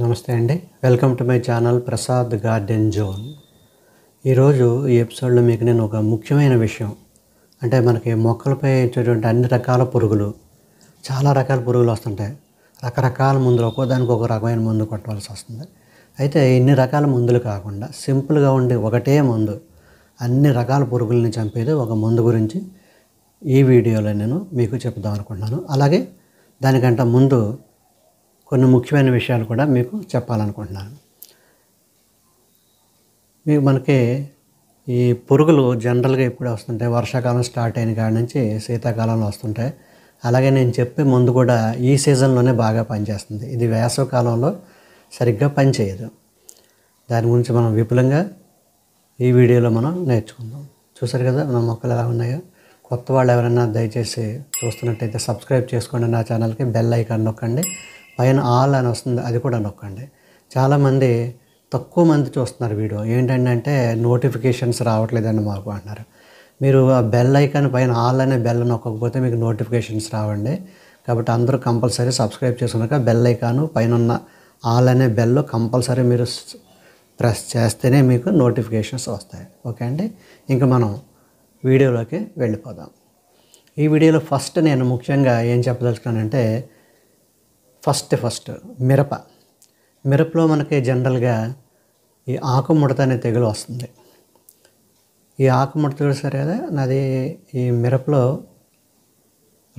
నమస్తే అండి welcome to my channel Prasad garden zone ఈరోజు ఈ ఎపిసోడ్లో మీకు నేను ఒక ముఖ్యమైన విషయం అంటే మనకి మొక్కలపై వచ్చేటువంటి అన్ని రకాల పురుగులు చాలా రకాల పురుగులు వస్తుంటాయి రకరకాల మందులు ఒక్కోదానికి ఒక రకమైన మందు కొట్టవలసి వస్తుంది అయితే ఇన్ని రకాల మందులు కాకుండా సింపుల్గా ఉండే ఒకటే మందు అన్ని రకాల పురుగుల్ని చంపేది ఒక మందు గురించి ఈ వీడియోలో నేను మీకు చెప్దాం అనుకుంటున్నాను అలాగే దానికంటే ముందు కొన్ని ముఖ్యమైన విషయాలు కూడా మీకు చెప్పాలనుకుంటున్నాను మీకు మనకి ఈ పురుగులు జనరల్గా ఎప్పుడు వస్తుంటాయి వర్షాకాలం స్టార్ట్ అయిన కాడ నుంచి శీతాకాలంలో వస్తుంటాయి అలాగే నేను చెప్పే ముందు కూడా ఈ సీజన్లోనే బాగా పనిచేస్తుంది ఇది వేసవకాలంలో సరిగ్గా పనిచేయదు దాని గురించి మనం విపులంగా ఈ వీడియోలో మనం నేర్చుకుందాం చూసారు కదా మన మొక్కలు ఎలా ఉన్నాయో కొత్త వాళ్ళు ఎవరైనా దయచేసి చూస్తున్నట్టయితే సబ్స్క్రైబ్ చేసుకోండి నా ఛానల్కి బెల్ ఐకాన్ నొక్కండి పైన ఆల్ అని వస్తుంది అది కూడా నొక్కండి చాలామంది తక్కువ మంది చూస్తున్నారు వీడియో ఏంటంటే నోటిఫికేషన్స్ రావట్లేదని మాకు అంటున్నారు మీరు ఆ బెల్ ఐకాన్ పైన ఆల్ అనే బెల్ నొక్కకపోతే మీకు నోటిఫికేషన్స్ రావండి కాబట్టి అందరూ కంపల్సరీ సబ్స్క్రైబ్ చేసుకున్నాక బెల్ ఐకాను పైన ఉన్న ఆల్ అనే బెల్ కంపల్సరీ మీరు ప్రెస్ చేస్తేనే మీకు నోటిఫికేషన్స్ వస్తాయి ఓకే అండి ఇంకా మనం వీడియోలోకి వెళ్ళిపోదాం ఈ వీడియోలో ఫస్ట్ నేను ముఖ్యంగా ఏం చెప్పదలుచుకున్నానంటే ఫస్ట్ ఫస్ట్ మిరప మిరపలో మనకి జనరల్గా ఈ ఆకుముడత అనే తెగులు వస్తుంది ఈ ఆకుముడత సరే నాది ఈ మిరపలో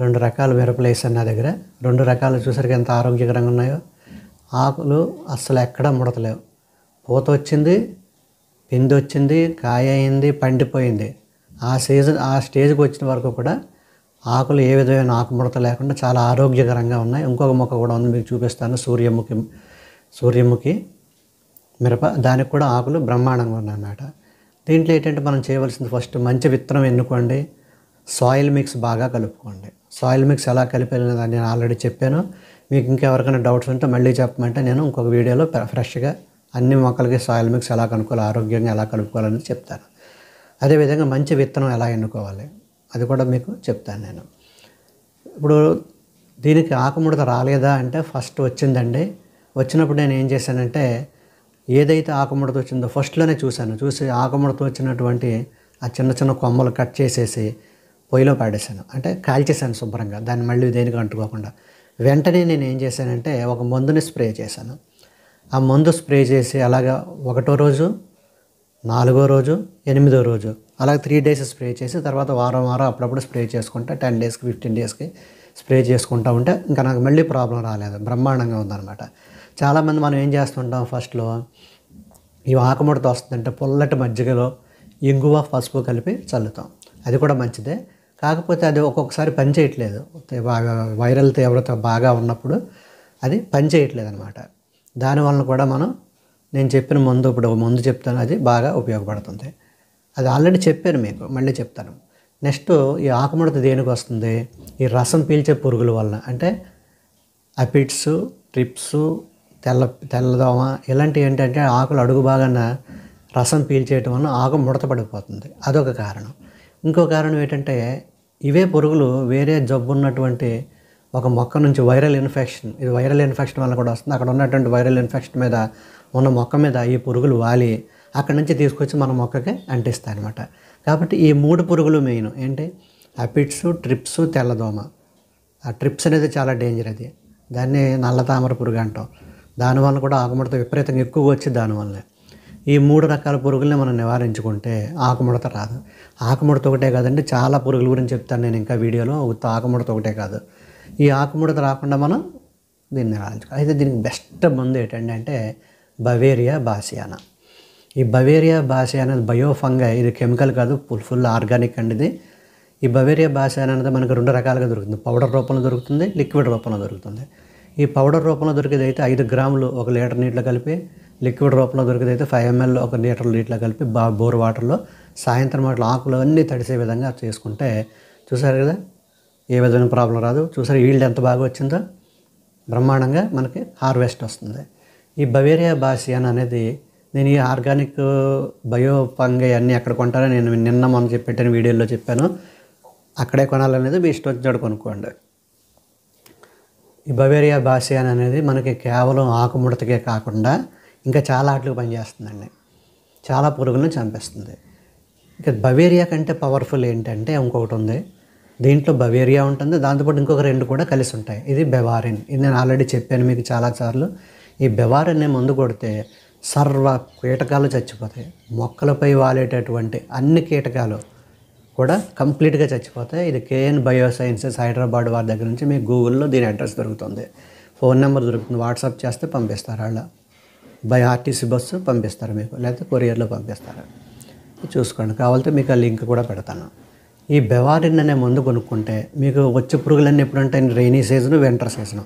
రెండు రకాల మిరపలు వేసాను నా దగ్గర రెండు రకాలు చూసరికి ఎంత ఆరోగ్యకరంగా ఉన్నాయో ఆకులు అస్సలు ఎక్కడా ముడతలేవు పూత వచ్చింది పిండి వచ్చింది కాయ అయింది పండిపోయింది ఆ సీజన్ ఆ స్టేజ్కి వచ్చిన వరకు కూడా ఆకులు ఏ విధమైన ఆకుముడత లేకుండా చాలా ఆరోగ్యకరంగా ఉన్నాయి ఇంకొక మొక్క కూడా ఉంది మీకు చూపిస్తాను సూర్యముఖి సూర్యముఖి మిరప దానికి కూడా ఆకులు బ్రహ్మాండంగా ఉన్నాయన్నమాట దీంట్లో ఏంటంటే మనం చేయవలసింది ఫస్ట్ మంచి విత్తనం ఎన్నుకోండి సాయిల్ మిక్స్ బాగా కలుపుకోండి సాయిల్ మిక్స్ ఎలా కలిపాలని నేను ఆల్రెడీ చెప్పాను మీకు ఇంకెవరికైనా డౌట్స్ ఉంటే మళ్ళీ చెప్పమంటే నేను ఇంకొక వీడియోలో ఫ్రెష్గా అన్ని మొక్కలకి సాయిల్ మిక్స్ ఎలా కనుక్కోవాలి ఆరోగ్యంగా ఎలా కలుపుకోవాలని చెప్తాను అదేవిధంగా మంచి విత్తనం ఎలా ఎన్నుకోవాలి అది కూడా మీకు చెప్తాను నేను ఇప్పుడు దీనికి ఆకుముడత రాలేదా అంటే ఫస్ట్ వచ్చిందండి వచ్చినప్పుడు నేను ఏం చేశానంటే ఏదైతే ఆకుముడత వచ్చిందో ఫస్ట్లోనే చూశాను చూసి ఆకుముడత వచ్చినటువంటి ఆ చిన్న చిన్న కొమ్మలు కట్ చేసేసి పొయ్యిలో పాడేశాను అంటే కాల్చేశాను శుభ్రంగా దాన్ని మళ్ళీ దేనికి అంటుకోకుండా వెంటనే నేను ఏం చేశానంటే ఒక మందుని స్ప్రే చేశాను ఆ మందు స్ప్రే చేసి అలాగా ఒకటో రోజు నాలుగో రోజు ఎనిమిదో రోజు అలాగే త్రీ డేస్ స్ప్రే చేసి తర్వాత వారం వారం అప్పుడప్పుడు స్ప్రే చేసుకుంటే టెన్ డేస్కి ఫిఫ్టీన్ డేస్కి స్ప్రే చేసుకుంటూ ఉంటే ఇంకా నాకు మళ్ళీ ప్రాబ్లం రాలేదు బ్రహ్మాండంగా ఉందన్నమాట చాలామంది మనం ఏం చేస్తుంటాం ఫస్ట్లో ఈ ఆకుముడత వస్తుందంటే పుల్లటి మజ్జిగలో ఇంగువ పసుపు కలిపి చల్లుతాం అది కూడా మంచిదే కాకపోతే అది ఒక్కొక్కసారి పని చేయట్లేదు వైరల్ తీవ్రత బాగా ఉన్నప్పుడు అది పని చేయట్లేదు అనమాట దానివల్ల కూడా మనం నేను చెప్పిన ముందు ఇప్పుడు ముందు చెప్తాను అది బాగా ఉపయోగపడుతుంది అది ఆల్రెడీ చెప్పాను మీకు మళ్ళీ చెప్తాను నెక్స్ట్ ఈ ఆకుముడత దేనికి వస్తుంది ఈ రసం పీల్చే పురుగుల వలన అంటే అపిడ్స్ ట్రిప్స్ తెల్ల తెల్లదోమ ఇలాంటివి ఏంటంటే ఆకులు అడుగు భాగాన రసం పీల్చేయటం వలన ఆకు ముడత పడిపోతుంది అదొక కారణం ఇంకో కారణం ఏంటంటే ఇవే పురుగులు వేరే జబ్బు ఉన్నటువంటి ఒక మొక్క నుంచి వైరల్ ఇన్ఫెక్షన్ ఇది వైరల్ ఇన్ఫెక్షన్ వల్ల కూడా వస్తుంది అక్కడ ఉన్నటువంటి వైరల్ ఇన్ఫెక్షన్ మీద ఉన్న మొక్క మీద ఈ పురుగులు వాలి అక్కడి నుంచి తీసుకొచ్చి మన మొక్కకి అంటిస్తాయి అనమాట కాబట్టి ఈ మూడు పురుగులు మెయిన్ ఏంటి అపిడ్స్ ట్రిప్స్ తెల్లదోమ ఆ ట్రిప్స్ అనేది చాలా డేంజర్ అది దాన్ని నల్ల తామర పురుగు అంటాం దానివల్ల కూడా ఆకుముడత విపరీతంగా ఎక్కువగా వచ్చి దానివల్లే ఈ మూడు రకాల పురుగుల్ని మనం నివారించుకుంటే ఆకుముడత రాదు ఆకుముడత ఒకటే కాదండి చాలా పురుగుల గురించి చెప్తాను నేను ఇంకా వీడియోలో ఉత్త ఆకుముడత ఒకటే కాదు ఈ ఆకుముడత రాకుండా మనం దీన్ని నివారించుకోవాలి అయితే దీనికి బెస్ట్ మందు ఏంటంటే బవేరియా బాసియానా ఈ బవేరియా బాసియానా బయోఫంగ ఇది కెమికల్ కాదు ఫుల్ ఫుల్ ఆర్గానిక్ అండి ఇది ఈ బవేరియా బాసియానా అనేది మనకు రెండు రకాలుగా దొరుకుతుంది పౌడర్ రూపంలో దొరుకుతుంది లిక్విడ్ రూపంలో దొరుకుతుంది ఈ పౌడర్ రూపంలో దొరికేది అయితే ఐదు గ్రాములు ఒక లీటర్ నీటిలో కలిపి లిక్విడ్ రూపంలో దొరికేది అయితే ఫైవ్ ఎంఎల్ ఒక లీటర్ నీటిలో కలిపి బా బోర్ వాటర్లో సాయంత్రం వాటిలో ఆకులు అన్నీ తడిసే విధంగా చేసుకుంటే చూసారు కదా ఏ విధమైన ప్రాబ్లం రాదు చూసారు ఈల్డ్ ఎంత బాగా వచ్చిందో బ్రహ్మాండంగా మనకి హార్వెస్ట్ వస్తుంది ఈ బవేరియా బాసియన్ అనేది నేను ఈ ఆర్గానిక్ బయో పంగ అన్నీ ఎక్కడ కొంటారో నేను నిన్న మొన్న చెప్పిన వీడియోలో చెప్పాను అక్కడే కొనాలనేది మీ ఇష్టం వచ్చినాడు కొనుక్కోండి ఈ బవేరియా బాసియన్ అనేది మనకి కేవలం ఆకుముడతకే కాకుండా ఇంకా చాలా ఆటలకు పనిచేస్తుందండి చాలా పురుగులను చంపేస్తుంది ఇంకా బవేరియా కంటే పవర్ఫుల్ ఏంటంటే ఇంకొకటి ఉంది దీంట్లో బవేరియా ఉంటుంది దాంతోపాటు ఇంకొక రెండు కూడా కలిసి ఉంటాయి ఇది బెవారిన్ ఇది నేను ఆల్రెడీ చెప్పాను మీకు చాలాసార్లు ఈ బెవారాన్ని మందు కొడితే సర్వ కీటకాలు చచ్చిపోతాయి మొక్కలపై వాలేటటువంటి అన్ని కీటకాలు కూడా కంప్లీట్గా చచ్చిపోతాయి ఇది కేఎన్ బయోసైన్సెస్ హైదరాబాద్ వారి దగ్గర నుంచి మీకు గూగుల్లో దీని అడ్రస్ దొరుకుతుంది ఫోన్ నెంబర్ దొరుకుతుంది వాట్సాప్ చేస్తే పంపిస్తారు వాళ్ళ బై ఆర్టీసీ బస్సు పంపిస్తారు మీకు లేకపోతే కొరియర్లో పంపిస్తారు చూసుకోండి కావాలంటే మీకు ఆ లింక్ కూడా పెడతాను ఈ బెవారిన్ అనే మందు కొనుక్కుంటే మీకు వచ్చే పురుగులన్నీ ఎప్పుడంటే rainy season winter season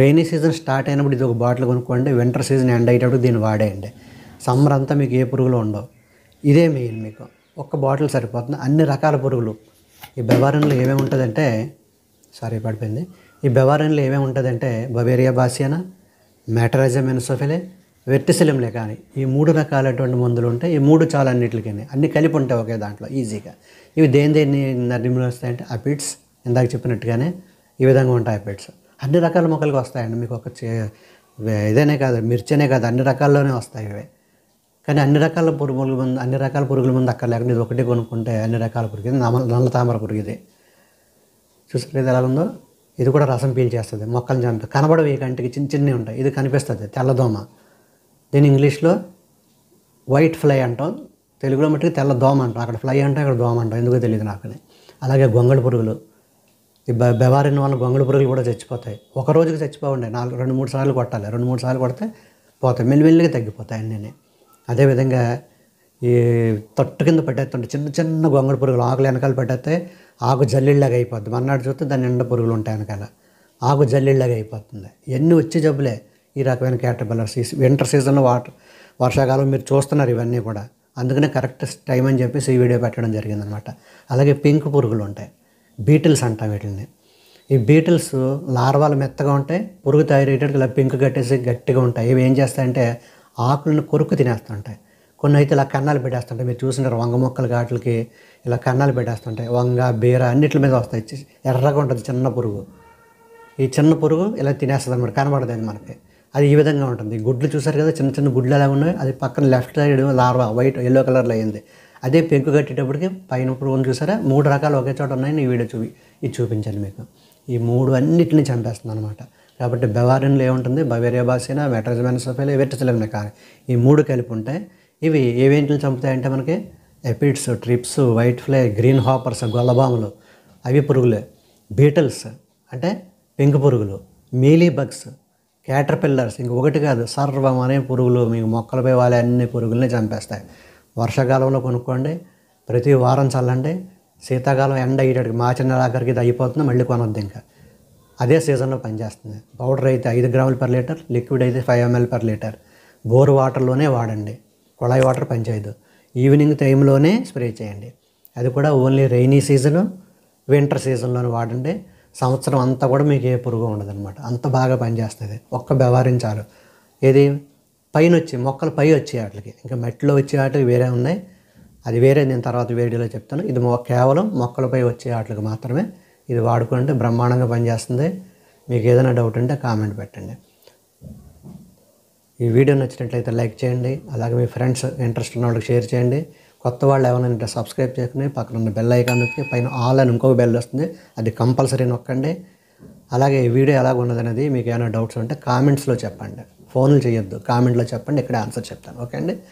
rainy season start అయినప్పుడు ఇది ఒక బాటిల్ కొనుక్కోండి వింటర్ సీజన్ ఎండ్ అయ్యేటప్పుడు దీన్ని వాడేయండి సమ్మర్ అంతా మీకు ఏ పురుగులు ఉండవు ఇదే మెయిన్ మీకు ఒక్క బాటిల్ సరిపోతుంది అన్ని రకాల పురుగులు ఈ బెవారన్లో ఏమేమి ఉంటుందంటే సారీ పడిపోయింది ఈ బెవారన్లో ఏమేమి ఉంటుందంటే బవేరియా బాసియానా మెటరాజం ఎన్సోఫిలే వెర్టిసిలింలే కానీ ఈ మూడు రకాలైనటువంటి మందులు ఉంటాయి ఈ మూడు చాలా అన్నిటికీ అన్ని కలిపి ఉంటాయి ఒకే దాంట్లో ఈజీగా ఇవి దేని దేన్ని నిర్మూలిస్తాయంటే అపిడ్స్ ఇందాక చెప్పినట్టుగానే ఈ విధంగా ఉంటాయి అపిడ్స్ అన్ని రకాల మొక్కలకి వస్తాయండి మీకు ఒక ఇదేనే కాదు మిర్చనే కాదు అన్ని రకాల్లోనే వస్తాయి ఇవి కానీ అన్ని రకాల పురుగుల ముందు అన్ని రకాల పురుగుల ముందు అక్కడ లేకుండా ఇది ఒకటి కొనుక్కుంటే అన్ని రకాల పురుగు ఇది నల్ల తామర పురుగు ఇది చూసుకునేది ఎలా ఉందో ఇది కూడా రసం పీల్చేస్తుంది మొక్కలు చంపి ఈ కంటికి చిన్న చిన్నవి ఉంటాయి ఇది కనిపిస్తుంది తెల్లదోమ దీని ఇంగ్లీష్లో వైట్ ఫ్లై అంటాం తెలుగులో మట్టుకు తెల్ల దోమ అంటాం అక్కడ ఫ్లై అంటాం అక్కడ దోమ అంటాం ఎందుకో తెలియదు నాకు అలాగే గొంగళ పురుగులు ఈ బెవారిన్ వల్ల గొంగళ పురుగులు కూడా చచ్చిపోతాయి ఒక రోజుకి చచ్చిపోవండి నాలుగు రెండు మూడు సార్లు కొట్టాలి రెండు మూడు సార్లు కొడితే పోతాయి మెల్లిమెల్లిగా తగ్గిపోతాయి అన్నీ అదేవిధంగా ఈ తొట్టు కింద పెట్టేస్తుంటే చిన్న చిన్న గొంగళ పురుగులు ఆకులు వెనకాల పెట్టేస్తే ఆకు జల్లిళ్ళగా అయిపోద్ది మర్నాడు చూస్తే దాని నిండా పురుగులు ఉంటాయి వెనకాల ఆకు జల్లిళ్ళగా అయిపోతుంది ఎన్ని వచ్చే జబ్బులే ఈ రకమైన సీజన్ వింటర్ సీజన్లో వాటర్ వర్షాకాలం మీరు చూస్తున్నారు ఇవన్నీ కూడా అందుకనే కరెక్ట్ టైం అని చెప్పేసి ఈ వీడియో పెట్టడం జరిగిందనమాట అలాగే పింక్ పురుగులు ఉంటాయి బీటిల్స్ అంటాం వీటిని ఈ బీటిల్స్ లార్వాలు మెత్తగా ఉంటాయి పురుగు తయారయ్యేటట్టు ఇలా పింక్ కట్టేసి గట్టిగా ఉంటాయి ఇవి ఏం చేస్తాయంటే ఆకులను కొరుకు తినేస్తుంటాయి కొన్ని అయితే ఇలా కన్నాలు పెట్టేస్తుంటాయి మీరు చూసినారు వంగ మొక్కలు వాటికి ఇలా కన్నాలు పెట్టేస్తుంటాయి వంగ బీర అన్నిటి మీద వస్తాయి ఎర్రగా ఉంటుంది చిన్న పురుగు ఈ చిన్న పురుగు ఇలా తినేస్తుంది అనమాట కనబడదు అది మనకి అది ఈ విధంగా ఉంటుంది గుడ్లు చూసారు కదా చిన్న చిన్న గుడ్లు ఎలా ఉన్నాయి అది పక్కన left side larva white yellow కలర్లో అయింది అదే పెంకు కట్టేటప్పటికి పైన ఇప్పుడు చూసారా మూడు రకాలు ఒకే చోట ఉన్నాయని ఈ వీడియో చూపి ఇది చూపించాను మీకు ఈ మూడు అన్నిటిని చంపేస్తుంది అనమాట కాబట్టి బెవారిన్లో ఏముంటుంది బవేరియా బాసినా వెటరస్ వెనసఫేలా వెట్టచలవిన కానీ ఈ మూడు కలిపి ఉంటాయి ఇవి ఏవేంటిని చంపుతాయంటే మనకి aphids thrips white fly green hoppers గొల్లబాములు అవి పురుగులే బీటల్స్ అంటే పెంకు పురుగులు మీలీ బగ్స్ క్యాటర్ పిల్లర్స్ ఇంకొకటి కాదు సర్వం అనే పురుగులు మీకు మొక్కలపై వాళ్ళే అన్ని పురుగుల్ని చంపేస్తాయి వర్షాకాలంలో కొనుక్కోండి ప్రతి వారం చల్లండి శీతాకాలం ఎండ అయ్యేటట్టు మార్చి నెల ఇది అయిపోతుంది మళ్ళీ కొనొద్దు ఇంకా అదే సీజన్లో పనిచేస్తుంది పౌడర్ అయితే ఐదు గ్రాములు పర్ లీటర్ లిక్విడ్ అయితే five ML per litre bore వాటర్లోనే వాడండి కుళాయి వాటర్ పనిచేయదు ఈవినింగ్ టైంలోనే స్ప్రే చేయండి అది కూడా ఓన్లీ రైనీ సీజను వింటర్ సీజన్లోనే వాడండి సంవత్సరం అంతా కూడా మీకు ఏ పురుగు అనమాట అంత బాగా పనిచేస్తుంది ఒక్క వ్యవహరించాలి ఏది పైన వచ్చే మొక్కలు పై వచ్చే వాటికి ఇంకా మెట్లో వచ్చే వాటికి వేరే ఉన్నాయి అది వేరే నేను తర్వాత వేడిలో చెప్తాను ఇది కేవలం మొక్కలపై వచ్చే వాటికి మాత్రమే ఇది వాడుకుంటే బ్రహ్మాండంగా పనిచేస్తుంది మీకు ఏదైనా డౌట్ ఉంటే కామెంట్ పెట్టండి ఈ వీడియో నచ్చినట్లయితే లైక్ చేయండి అలాగే మీ ఫ్రెండ్స్ ఇంట్రెస్ట్ ఉన్న వాళ్ళకి షేర్ చేయండి కొత్త వాళ్ళు ఎవరైనా ఉంటే సబ్స్క్రైబ్ చేసుకుని పక్కన ఉన్న బెల్ ఐకాన్ నొక్కి పైన ఆల్ అని ఇంకొక బెల్ వస్తుంది అది కంపల్సరీ నొక్కండి అలాగే ఈ వీడియో ఎలాగ ఉన్నదనేది మీకు ఏమైనా డౌట్స్ ఉంటే కామెంట్స్లో చెప్పండి ఫోన్లు చేయొద్దు కామెంట్లో చెప్పండి ఇక్కడ ఆన్సర్ చెప్తాను ఓకే అండి